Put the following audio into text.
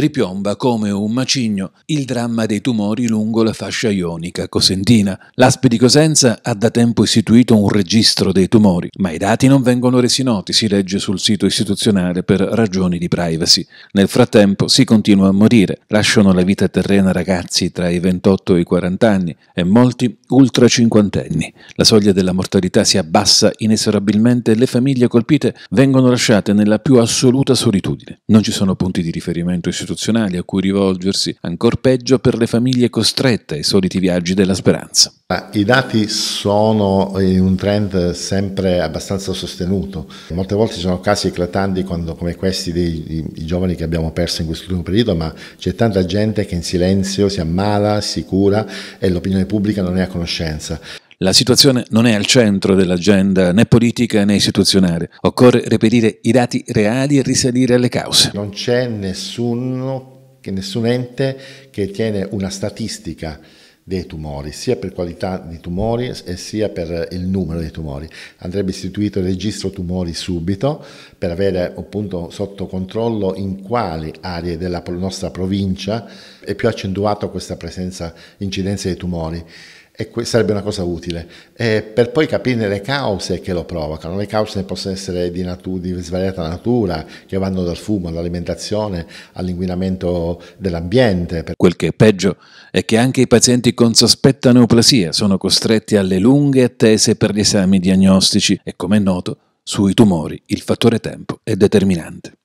ripiomba come un macigno il dramma dei tumori lungo la fascia ionica cosentina. L'ASP di Cosenza ha da tempo istituito un registro dei tumori, ma i dati non vengono resi noti, si legge sul sito istituzionale per ragioni di privacy. Nel frattempo si continua a morire, lasciano la vita terrena ragazzi tra i 28 e i 40 anni e molti ultra cinquantenni. La soglia della mortalità si abbassa inesorabilmente e le famiglie colpite vengono lasciate nella più assoluta solitudine. Non ci sono punti di riferimento istituzionali istituzionali a cui rivolgersi, ancor peggio per le famiglie costrette ai soliti viaggi della speranza. I dati sono in un trend sempre abbastanza sostenuto. Molte volte ci sono casi eclatanti quando, come questi dei giovani che abbiamo perso in quest'ultimo periodo, ma c'è tanta gente che in silenzio si ammala, si cura e l'opinione pubblica non è a conoscenza. La situazione non è al centro dell'agenda né politica né istituzionale. Occorre reperire i dati reali e risalire alle cause. Non c'è nessuno, nessun ente che tiene una statistica dei tumori, sia per qualità di tumori e sia per il numero dei tumori. Andrebbe istituito il registro tumori subito per avere appunto sotto controllo in quali aree della nostra provincia è più accentuata questa presenza, incidenza dei tumori e sarebbe una cosa utile, eh, per poi capire le cause che lo provocano. Le cause possono essere di, di svariata natura, che vanno dal fumo all'alimentazione, all'inquinamento dell'ambiente. Quel che è peggio è che anche i pazienti con sospetta neoplasia sono costretti alle lunghe attese per gli esami diagnostici e, come è noto, sui tumori il fattore tempo è determinante.